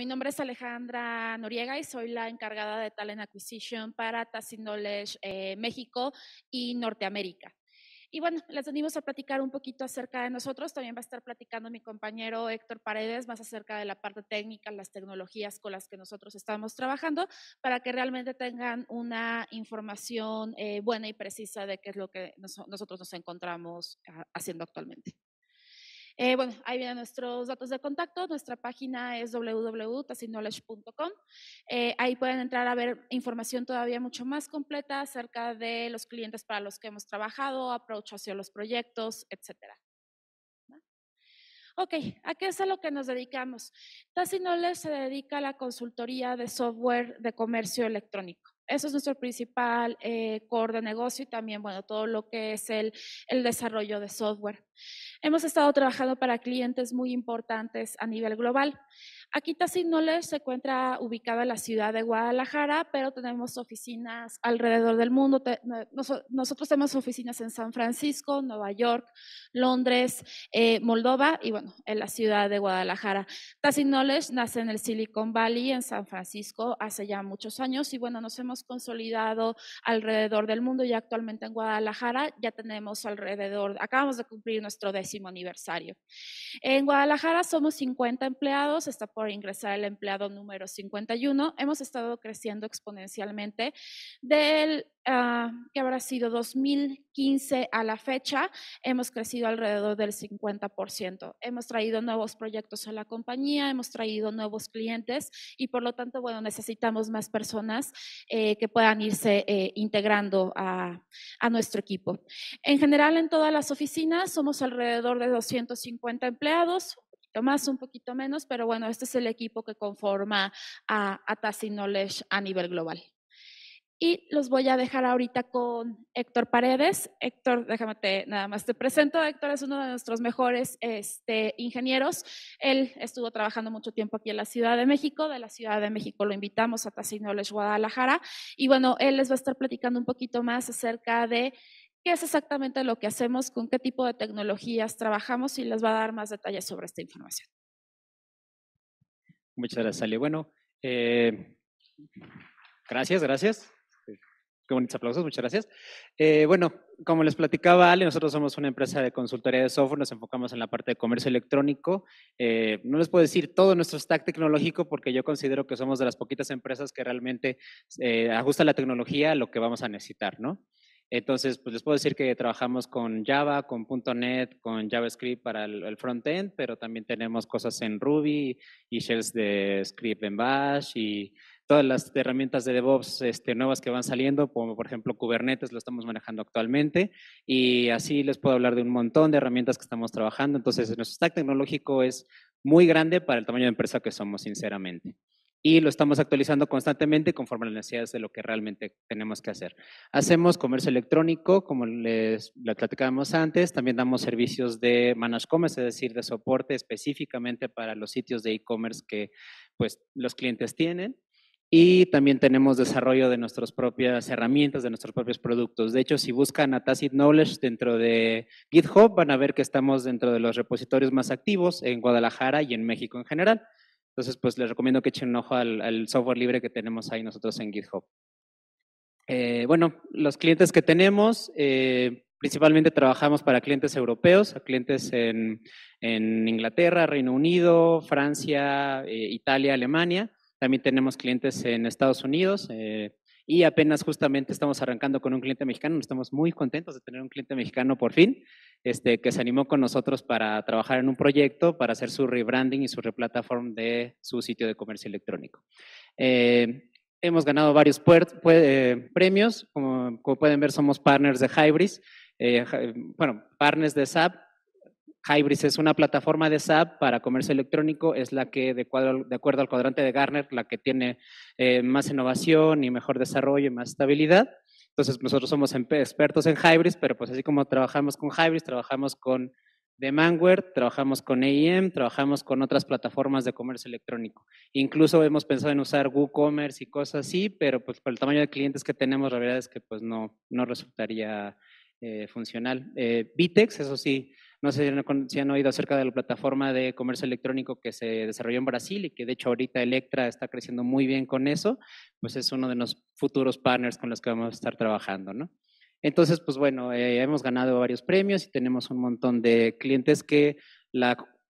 Mi nombre es Alejandra Noriega y soy la encargada de Talent Acquisition para Tassi Knowledge eh, México y Norteamérica. Y bueno, les venimos a platicar un poquito acerca de nosotros. También va a estar platicando mi compañero Héctor Paredes más acerca de la parte técnica, las tecnologías con las que nosotros estamos trabajando, para que realmente tengan una información eh, buena y precisa de qué es lo que nosotros nos encontramos ah, haciendo actualmente. Eh, bueno, ahí vienen nuestros datos de contacto. Nuestra página es www.tasinoles.com. Eh, ahí pueden entrar a ver información todavía mucho más completa acerca de los clientes para los que hemos trabajado, approach hacia los proyectos, etcétera. Ok, ¿a qué es a lo que nos dedicamos? Tasinoles se dedica a la consultoría de software de comercio electrónico. Eso es nuestro principal eh, core de negocio y también, bueno, todo lo que es el, el desarrollo de software. Hemos estado trabajando para clientes muy importantes a nivel global. Aquí Knowledge se encuentra ubicada en la ciudad de Guadalajara, pero tenemos oficinas alrededor del mundo. Nosotros tenemos oficinas en San Francisco, Nueva York, Londres, eh, Moldova y bueno, en la ciudad de Guadalajara. Knowledge nace en el Silicon Valley, en San Francisco, hace ya muchos años y bueno, nos hemos consolidado alrededor del mundo y actualmente en Guadalajara ya tenemos alrededor, acabamos de cumplir nuestro décimo aniversario. En Guadalajara somos 50 empleados, está por ingresar el empleado número 51, hemos estado creciendo exponencialmente del ah, que habrá sido 2015 a la fecha, hemos crecido alrededor del 50%. Hemos traído nuevos proyectos a la compañía, hemos traído nuevos clientes y por lo tanto, bueno, necesitamos más personas eh, que puedan irse eh, integrando a, a nuestro equipo. En general, en todas las oficinas somos alrededor de 250 empleados, más, un poquito menos, pero bueno, este es el equipo que conforma a, a Knowledge a nivel global. Y los voy a dejar ahorita con Héctor Paredes. Héctor, déjame te, nada más te presento. Héctor es uno de nuestros mejores este, ingenieros. Él estuvo trabajando mucho tiempo aquí en la Ciudad de México. De la Ciudad de México lo invitamos a Knowledge Guadalajara. Y bueno, él les va a estar platicando un poquito más acerca de qué es exactamente lo que hacemos, con qué tipo de tecnologías trabajamos y les va a dar más detalles sobre esta información. Muchas gracias, Ale. Bueno, eh, gracias, gracias. Qué bonitos aplausos, muchas gracias. Eh, bueno, como les platicaba Ali, nosotros somos una empresa de consultoría de software, nos enfocamos en la parte de comercio electrónico. Eh, no les puedo decir todo nuestro stack tecnológico porque yo considero que somos de las poquitas empresas que realmente ajusta la tecnología a lo que vamos a necesitar, ¿no? Entonces, pues les puedo decir que trabajamos con Java, con .NET, con JavaScript para el, el frontend, pero también tenemos cosas en Ruby y shells de script en Bash y todas las herramientas de DevOps este, nuevas que van saliendo, como por ejemplo Kubernetes, lo estamos manejando actualmente, y así les puedo hablar de un montón de herramientas que estamos trabajando. Entonces, nuestro stack tecnológico es muy grande para el tamaño de empresa que somos, sinceramente y lo estamos actualizando constantemente conforme a las necesidades de lo que realmente tenemos que hacer. Hacemos comercio electrónico, como les platicábamos antes, también damos servicios de managed commerce, es decir, de soporte específicamente para los sitios de e-commerce que pues, los clientes tienen. Y también tenemos desarrollo de nuestras propias herramientas, de nuestros propios productos. De hecho, si buscan a Tacit Knowledge dentro de GitHub, van a ver que estamos dentro de los repositorios más activos en Guadalajara y en México en general. Entonces, pues les recomiendo que echen un ojo al, software libre que tenemos ahí nosotros en GitHub. Eh, bueno, los clientes que tenemos, eh, principalmente trabajamos para clientes europeos, clientes en, Inglaterra, Reino Unido, Francia, eh, Italia, Alemania. También tenemos clientes en Estados Unidos y apenas justamente estamos arrancando con un cliente mexicano. Estamos muy contentos de tener un cliente mexicano por fin. Este, que se animó con nosotros para trabajar en un proyecto para hacer su rebranding y su replataforma de su sitio de comercio electrónico. Eh, hemos ganado varios eh, premios, como, pueden ver somos partners de Hybris, eh, bueno, partners de SAP. Hybris es una plataforma de SAP para comercio electrónico, es la que, de, de acuerdo al cuadrante de Garner, la que tiene más innovación y mejor desarrollo y más estabilidad. Entonces nosotros somos em, expertos en hybrids, pero pues así como trabajamos con hybrids, trabajamos con Demandware, trabajamos con AEM, trabajamos con otras plataformas de comercio electrónico. Incluso hemos pensado en usar WooCommerce y cosas así, pero pues por el tamaño de clientes que tenemos, la verdad es que pues no, no resultaría eh, funcional. Eh, Vitex, eso sí, no sé si han oído acerca de la plataforma de comercio electrónico que se desarrolló en Brasil y que de hecho ahorita Electra está creciendo muy bien con eso, pues es uno de los futuros partners con los que vamos a estar trabajando, Entonces, pues bueno, eh, hemos ganado varios premios y tenemos un montón de clientes que la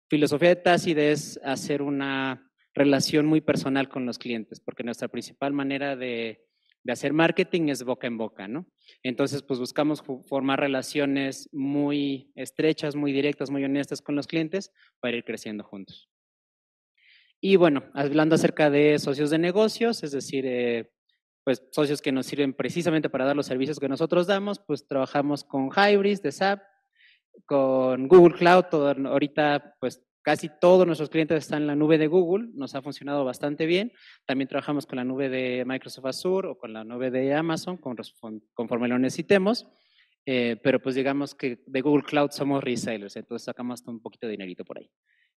filosofía de Tacid es hacer una relación muy personal con los clientes, porque nuestra principal manera de de hacer marketing es boca en boca, ¿no? Entonces, pues buscamos formar relaciones muy estrechas, muy directas, muy honestas con los clientes para ir creciendo juntos. Y bueno, hablando acerca de socios de negocios, es decir, eh, pues socios que nos sirven precisamente para dar los servicios que nosotros damos, pues trabajamos con Hybris de SAP, con Google Cloud, ahorita pues Casi todos nuestros clientes están en la nube de Google, nos ha funcionado bastante bien. También trabajamos con la nube de Microsoft Azure o con la nube de Amazon conforme lo necesitemos. Eh, pero pues digamos que de Google Cloud somos resellers, entonces sacamos un poquito de dinerito por ahí.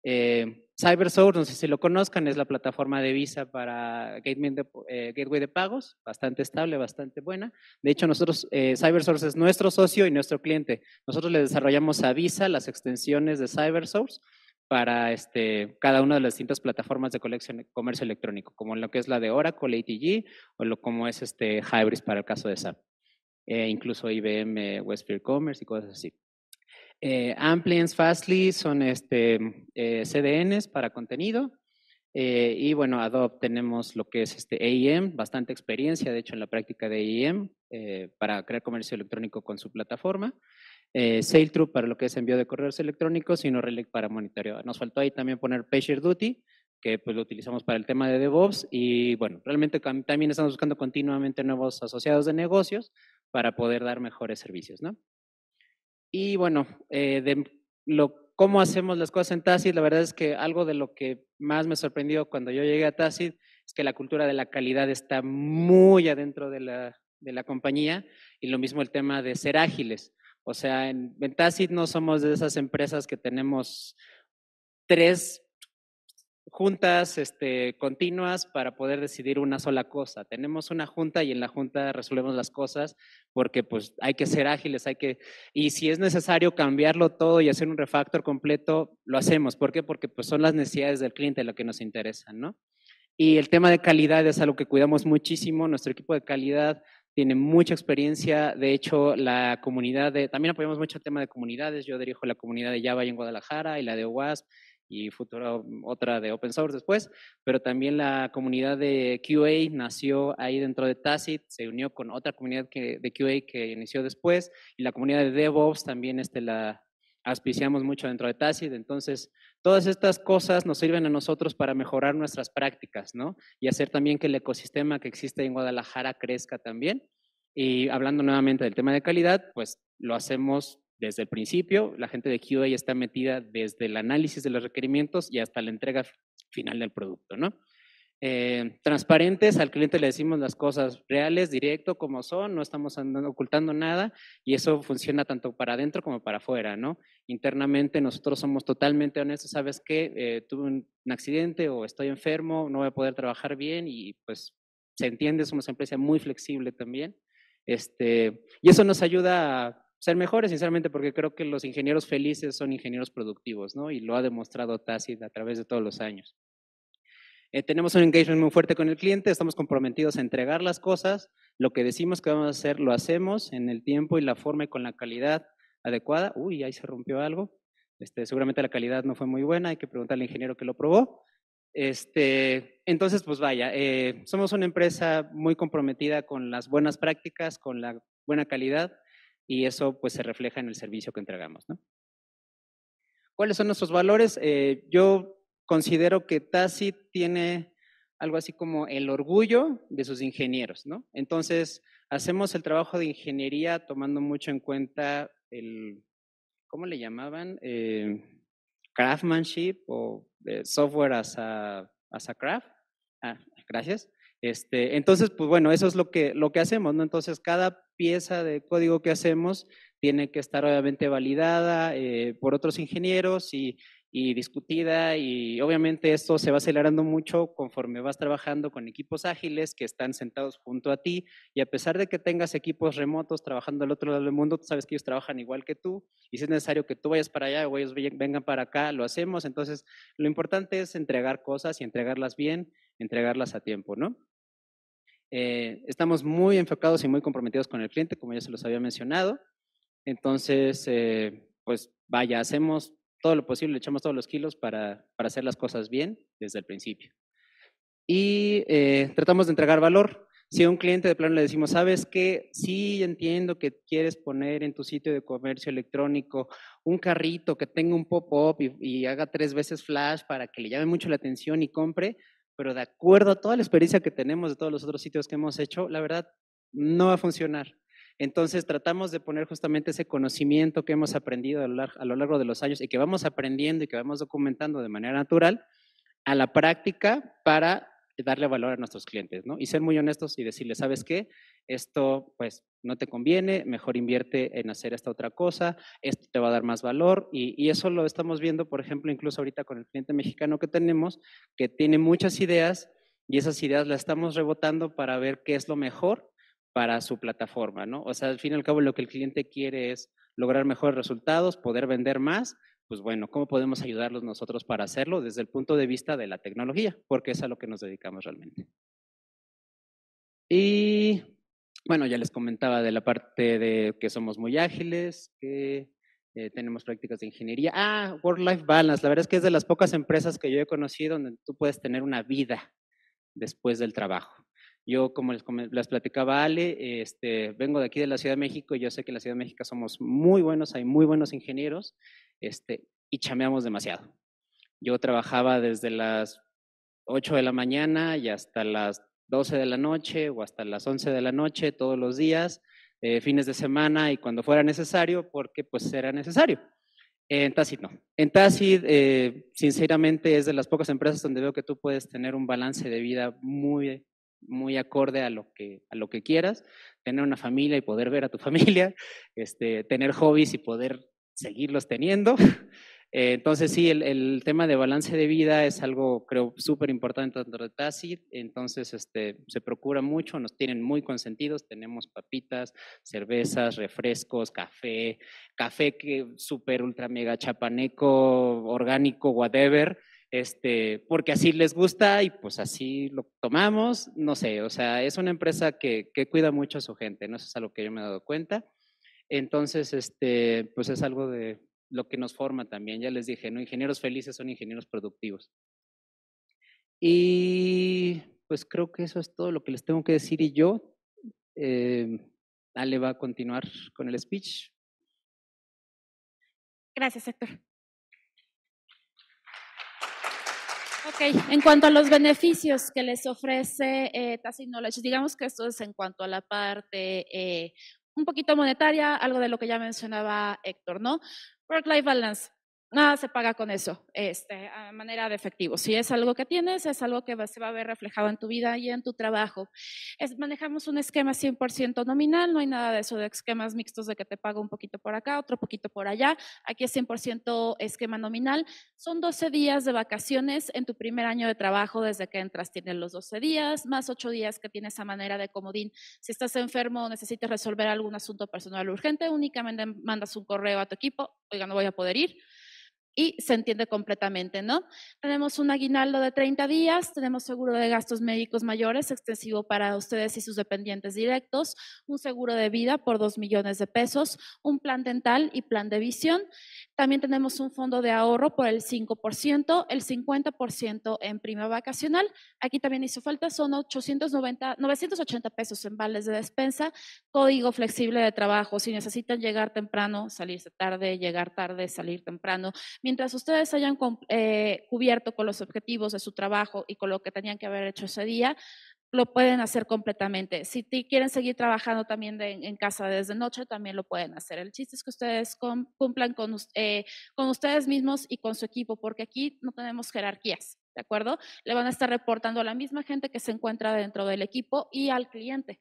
Eh, CyberSource, no sé si lo conozcan, es la plataforma de Visa para eh, gateway de, pagos, bastante estable, bastante buena. De hecho, nosotros, eh, CyberSource es nuestro socio y nuestro cliente. Nosotros le desarrollamos a Visa las extensiones de CyberSource para este, cada una de las distintas plataformas de comercio electrónico, como lo que es la de Oracle, ATG, o lo, como es este Hybris para el caso de SAP, eh, incluso IBM, Westfield Commerce y cosas así. Eh, Ampliance, Fastly son este, eh, CDNs para contenido. y bueno, Adobe tenemos lo que es este AIM, e bastante experiencia, de hecho, en la práctica de AIM e para crear comercio electrónico con su plataforma eh, para lo que es envío de correos electrónicos y NoRelic para monitoreo. Nos faltó ahí también poner Duty que pues lo utilizamos para el tema de DevOps y bueno, realmente también estamos buscando continuamente nuevos asociados de negocios para poder dar mejores servicios, Y bueno, eh, de cómo hacemos las cosas en Tacit, la verdad es que algo de lo que más me sorprendió cuando yo llegué a Tacit es que la cultura de la calidad está muy adentro de la, de la compañía y lo mismo el tema de ser ágiles. O sea, en Ventacit no somos de esas empresas que tenemos tres juntas este, continuas para poder decidir una sola cosa. Tenemos una junta y en la junta resolvemos las cosas porque pues hay que ser ágiles, hay que... Y si es necesario cambiarlo todo y hacer un refactor completo, lo hacemos. ¿Por qué? Porque pues son las necesidades del cliente lo que nos interesa, ¿no? Y el tema de calidad es algo que cuidamos muchísimo. Nuestro equipo de calidad tiene mucha experiencia. De hecho, la comunidad de, también apoyamos mucho el tema de comunidades. Yo dirijo la comunidad de Java en Guadalajara y la de OWASP y futura otra de open source después, pero también la comunidad de QA nació ahí dentro de Tacit, se unió con otra comunidad de QA que inició después, y la comunidad de DevOps también este, la, Aspiciamos mucho dentro de TACID. Entonces, todas estas cosas nos sirven a nosotros para mejorar nuestras prácticas, ¿no? Y hacer también que el ecosistema que existe en Guadalajara crezca también. Y hablando nuevamente del tema de calidad, pues lo hacemos desde el principio. La gente de QA está metida desde el análisis de los requerimientos y hasta la entrega final del producto, ¿no? Eh, transparentes, al cliente le decimos las cosas reales, directo, como son, no estamos ocultando nada y eso funciona tanto para adentro como para afuera, ¿no? Internamente nosotros somos totalmente honestos, ¿sabes que eh, tuve un, accidente o estoy enfermo, no voy a poder trabajar bien y pues se entiende, somos una empresa muy flexible también. Este, y eso nos ayuda a ser mejores, sinceramente, porque creo que los ingenieros felices son ingenieros productivos, ¿no? Y lo ha demostrado tacit a través de todos los años. Eh, tenemos un engagement muy fuerte con el cliente, estamos comprometidos a entregar las cosas, lo que decimos que vamos a hacer lo hacemos en el tiempo y la forma y con la calidad adecuada. Uy, ahí se rompió algo. Este, seguramente la calidad no fue muy buena, hay que preguntar al ingeniero que lo probó. Este, entonces, pues vaya, eh, somos una empresa muy comprometida con las buenas prácticas, con la buena calidad y eso pues se refleja en el servicio que entregamos. ¿Cuáles son nuestros valores? Eh, yo considero que Tacit tiene algo así como el orgullo de sus ingenieros, ¿no? Entonces, hacemos el trabajo de ingeniería tomando mucho en cuenta el, ¿cómo le llamaban? craftmanship eh, craftsmanship o eh, software as a, craft. Ah, gracias. Este, entonces, pues bueno, eso es lo que, lo que hacemos, ¿no? Entonces, cada pieza de código que hacemos tiene que estar obviamente validada eh, por otros ingenieros y, y discutida y obviamente esto se va acelerando mucho conforme vas trabajando con equipos ágiles que están sentados junto a ti y a pesar de que tengas equipos remotos trabajando al otro lado del mundo, tú sabes que ellos trabajan igual que tú y si es necesario que tú vayas para allá o ellos vengan para acá, lo hacemos. Entonces, lo importante es entregar cosas y entregarlas bien, entregarlas a tiempo, ¿no? Eh, estamos muy enfocados y muy comprometidos con el cliente, como ya se los había mencionado. Entonces, eh, pues vaya, hacemos todo lo posible, le echamos todos los kilos para, hacer las cosas bien desde el principio. Y eh, tratamos de entregar valor. Si a un cliente de plano le decimos, sabes que sí entiendo que quieres poner en tu sitio de comercio electrónico un carrito que tenga un pop-up y, y haga tres veces flash para que le llame mucho la atención y compre, pero de acuerdo a toda la experiencia que tenemos de todos los otros sitios que hemos hecho, la verdad no va a funcionar. Entonces tratamos de poner justamente ese conocimiento que hemos aprendido a lo, largo, de los años y que vamos aprendiendo y que vamos documentando de manera natural a la práctica para darle valor a nuestros clientes, ¿no? Y ser muy honestos y decirles, ¿sabes qué? Esto, pues, no te conviene, mejor invierte en hacer esta otra cosa, esto te va a dar más valor. Y, y, eso lo estamos viendo, por ejemplo, incluso ahorita con el cliente mexicano que tenemos, que tiene muchas ideas y esas ideas las estamos rebotando para ver qué es lo mejor para su plataforma, ¿no? O sea, al fin y al cabo lo que el cliente quiere es lograr mejores resultados, poder vender más, pues bueno, ¿cómo podemos ayudarlos nosotros para hacerlo desde el punto de vista de la tecnología? Porque es a lo que nos dedicamos realmente. Y bueno, ya les comentaba de la parte de que somos muy ágiles, que eh, tenemos prácticas de ingeniería. Ah, Work-Life Balance, la verdad es que es de las pocas empresas que yo he conocido donde tú puedes tener una vida después del trabajo. Yo, como les, platicaba Ale, este, vengo de aquí de la Ciudad de México y yo sé que en la Ciudad de México somos muy buenos, hay muy buenos ingenieros este, y chameamos demasiado. Yo trabajaba desde las 8 de la mañana y hasta las 12 de la noche o hasta las 11 de la noche todos los días, eh, fines de semana y cuando fuera necesario, porque pues era necesario. En TACID no. En TACID, eh, sinceramente, es de las pocas empresas donde veo que tú puedes tener un balance de vida muy muy acorde a lo que, a lo que quieras, tener una familia y poder ver a tu familia, este, tener hobbies y poder seguirlos teniendo. Eh, entonces sí, el, el, tema de balance de vida es algo, creo, súper importante dentro de Tacit Entonces este, se procura mucho, nos tienen muy consentidos, tenemos papitas, cervezas, refrescos, café, café que súper, ultra, mega chapaneco, orgánico, whatever este, porque así les gusta y pues así lo tomamos, no sé, o sea, es una empresa que, cuida mucho a su gente, ¿no? Eso es algo que yo me he dado cuenta. Entonces, este, pues es algo de lo que nos forma también, ya les dije, ¿no? Ingenieros felices son ingenieros productivos. Y pues creo que eso es todo lo que les tengo que decir y yo, eh, Ale va a continuar con el speech. Gracias, Héctor. Ok, en cuanto a los beneficios que les ofrece eh, Knowledge, digamos que esto es en cuanto a la parte eh, un poquito monetaria, algo de lo que ya mencionaba Héctor, ¿no? Work-life balance nada se paga con eso, este, a manera de efectivo. Si es algo que tienes, es algo que se va a ver reflejado en tu vida y en tu trabajo. manejamos un esquema 100% nominal, no hay nada de eso de esquemas mixtos de que te paga un poquito por acá, otro poquito por allá. Aquí es 100% esquema nominal. Son 12 días de vacaciones en tu primer año de trabajo desde que entras. Tienes los 12 días, más 8 días que tienes a manera de comodín. Si estás enfermo o necesitas resolver algún asunto personal urgente, únicamente mandas un correo a tu equipo, oiga, no voy a poder ir y se entiende completamente, ¿no? Tenemos un aguinaldo de 30 días, tenemos seguro de gastos médicos mayores extensivo para ustedes y sus dependientes directos, un seguro de vida por 2 millones de pesos, un plan dental y plan de visión. También tenemos un fondo de ahorro por el 5%, el 50% en prima vacacional. Aquí también hizo falta, son 890, 980 pesos en vales de despensa, código flexible de trabajo, si necesitan llegar temprano, salirse tarde, llegar tarde, salir temprano Mientras ustedes hayan eh, cubierto con los objetivos de su trabajo y con lo que tenían que haber hecho ese día, lo pueden hacer completamente. Si quieren seguir trabajando también en casa desde noche, también lo pueden hacer. El chiste es que ustedes cumplan con, eh, con ustedes mismos y con su equipo, porque aquí no tenemos jerarquías, ¿de acuerdo? Le van a estar reportando a la misma gente que se encuentra dentro del equipo y al cliente.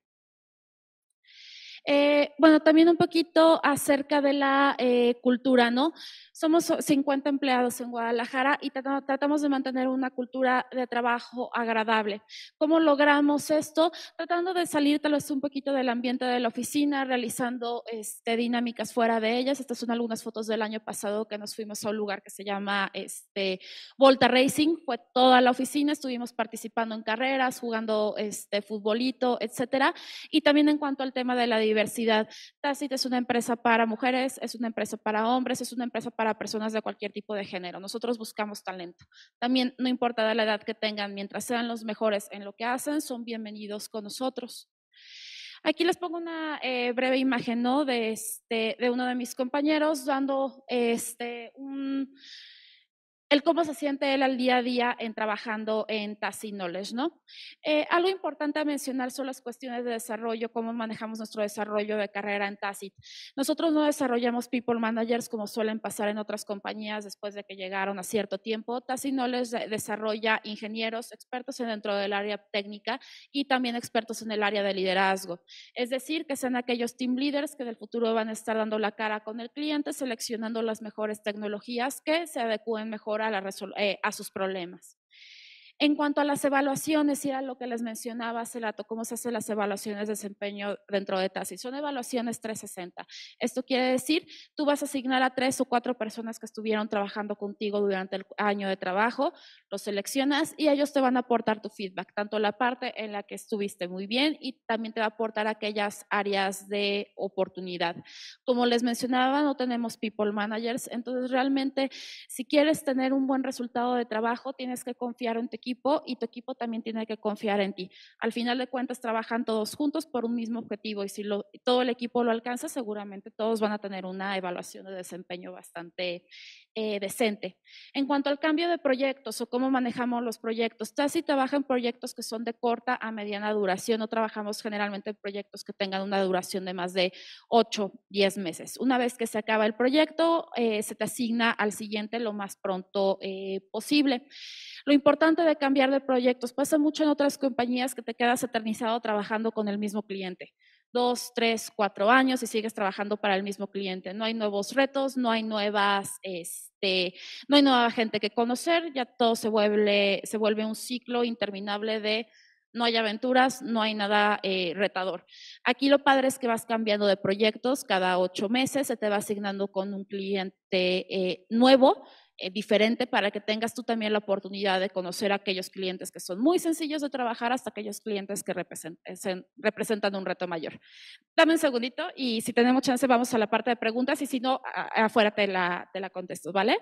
Eh, bueno, también un poquito acerca de la eh, cultura, ¿no? Somos 50 empleados en Guadalajara y tratamos de mantener una cultura de trabajo agradable. ¿Cómo logramos esto? Tratando de salir tal vez un poquito del ambiente de la oficina, realizando este, dinámicas fuera de ellas. Estas son algunas fotos del año pasado que nos fuimos a un lugar que se llama este, Volta Racing. Fue toda la oficina, estuvimos participando en carreras, jugando este, futbolito, etcétera. Y también en cuanto al tema de la diversidad diversidad. Tacit es una empresa para mujeres, es una empresa para hombres, es una empresa para personas de cualquier tipo de género. Nosotros buscamos talento. También, no importa la edad que tengan, mientras sean los mejores en lo que hacen, son bienvenidos con nosotros. Aquí les pongo una eh, breve imagen ¿no? de, este, de uno de mis compañeros dando este, un el cómo se siente él al día a día en trabajando en TASI Knowledge, ¿no? Eh, algo importante a mencionar son las cuestiones de desarrollo, cómo manejamos nuestro desarrollo de carrera en Tacit. Nosotros no desarrollamos people managers como suelen pasar en otras compañías después de que llegaron a cierto tiempo. TASI Knowledge desarrolla ingenieros, expertos dentro del área técnica y también expertos en el área de liderazgo. Es decir, que sean aquellos team leaders que del futuro van a estar dando la cara con el cliente, seleccionando las mejores tecnologías que se adecúen mejor eh, a sus problemas. En cuanto a las evaluaciones, y era lo que les mencionaba hace rato, cómo se hacen las evaluaciones de desempeño dentro de TASI. Son evaluaciones 360. Esto quiere decir, tú vas a asignar a tres o cuatro personas que estuvieron trabajando contigo durante el año de trabajo, los seleccionas y ellos te van a aportar tu feedback, tanto la parte en la que estuviste muy bien y también te va a aportar aquellas áreas de oportunidad. Como les mencionaba, no tenemos people managers, entonces realmente si quieres tener un buen resultado de trabajo, tienes que confiar en tu equipo y tu equipo también tiene que confiar en ti. Al final de cuentas, trabajan todos juntos por un mismo objetivo y si lo, todo el equipo lo alcanza, seguramente todos van a tener una evaluación de desempeño bastante eh, decente. En cuanto al cambio de proyectos o cómo manejamos los proyectos, casi trabaja en proyectos que son de corta a mediana duración, no trabajamos generalmente en proyectos que tengan una duración de más de 8, 10 meses. Una vez que se acaba el proyecto, eh, se te asigna al siguiente lo más pronto eh, posible. Lo importante de cambiar de proyectos pasa mucho en otras compañías que te quedas eternizado trabajando con el mismo cliente. Dos, tres, cuatro años y sigues trabajando para el mismo cliente. No hay nuevos retos, no hay nuevas, este, no hay nueva gente que conocer, ya todo se vuelve, se vuelve un ciclo interminable de no hay aventuras, no hay nada eh, retador. Aquí lo padre es que vas cambiando de proyectos cada ocho meses, se te va asignando con un cliente eh, nuevo eh, diferente para que tengas tú también la oportunidad de conocer a aquellos clientes que son muy sencillos de trabajar hasta aquellos clientes que eh, representan, un reto mayor. Dame un segundito y si tenemos chance vamos a la parte de preguntas y si no, afuera te la, te la contesto, ¿vale?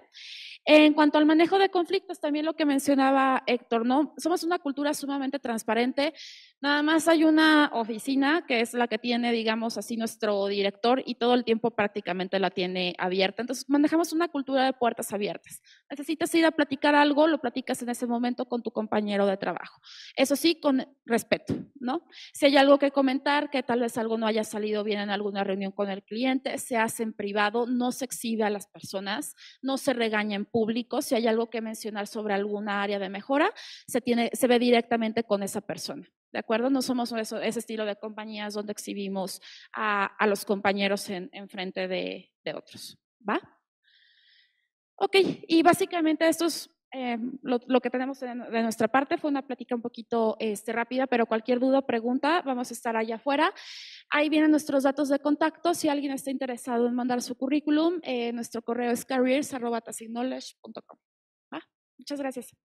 En cuanto al manejo de conflictos, también lo que mencionaba Héctor, ¿no? Somos una cultura sumamente transparente. Nada más hay una oficina que es la que tiene, digamos así, nuestro director y todo el tiempo prácticamente la tiene abierta. Entonces, manejamos una cultura de puertas abiertas. Necesitas ir a platicar algo, lo platicas en ese momento con tu compañero de trabajo. Eso sí, con respeto, ¿no? Si hay algo que comentar, que tal vez algo no haya salido bien en alguna reunión con el cliente, se hace en privado, no se exhibe a las personas, no se regaña en público si hay algo que mencionar sobre alguna área de mejora, se, ve directamente con esa persona. ¿De acuerdo? No somos ese estilo de compañías donde exhibimos a, los compañeros en, frente de, de, otros. ¿Va? Ok, y básicamente estos eh, lo, que tenemos de, nuestra parte fue una plática un poquito este, rápida, pero cualquier duda o pregunta, vamos a estar allá afuera. Ahí vienen nuestros datos de contacto. Si alguien está interesado en mandar su currículum, eh, nuestro correo es careers.com. Muchas gracias.